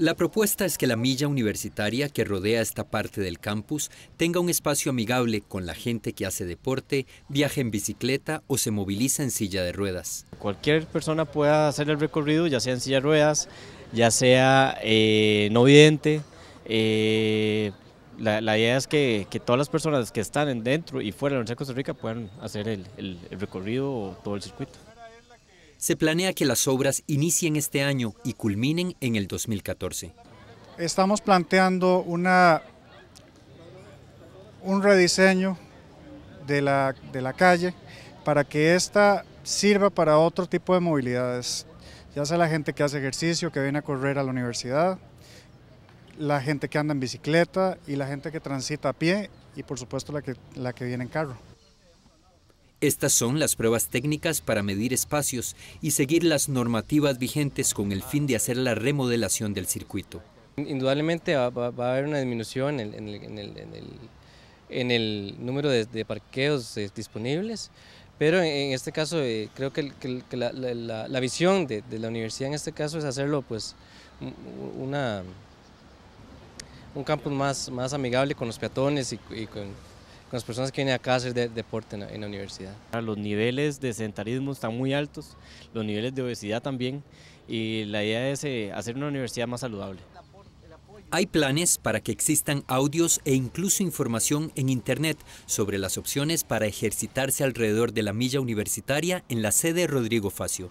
La propuesta es que la milla universitaria que rodea esta parte del campus tenga un espacio amigable con la gente que hace deporte, viaja en bicicleta o se moviliza en silla de ruedas. Cualquier persona pueda hacer el recorrido, ya sea en silla de ruedas, ya sea eh, no vidente. Eh, la, idea es que, todas las personas que están dentro y fuera de la Universidad de Costa Rica puedan hacer el recorrido o todo el circuito. Se planea que las obras inicien este año y culminen en el 2014. Estamos planteando una, un rediseño de la, de la calle para que esta sirva para otro tipo de movilidades, ya sea la gente que hace ejercicio, que viene a correr a la universidad, la gente que anda en bicicleta y la gente que transita a pie y por supuesto la que, la que viene en carro. Estas son las pruebas técnicas para medir espacios y seguir las normativas vigentes con el fin de hacer la remodelación del circuito. Indudablemente va, a haber una disminución en, el, número de, parqueos eh, disponibles, pero en, este caso eh, creo que, la, visión de, la universidad en este caso es hacerlo pues una, un campus más, amigable con los peatones y con con las personas que vienen acá a hacer deporte en la, universidad. Los niveles de sedentarismo están muy altos, los niveles de obesidad también, y la idea es eh, hacer una universidad más saludable. Hay planes para que existan audios e incluso información en Internet sobre las opciones para ejercitarse alrededor de la milla universitaria en la sede Rodrigo Facio.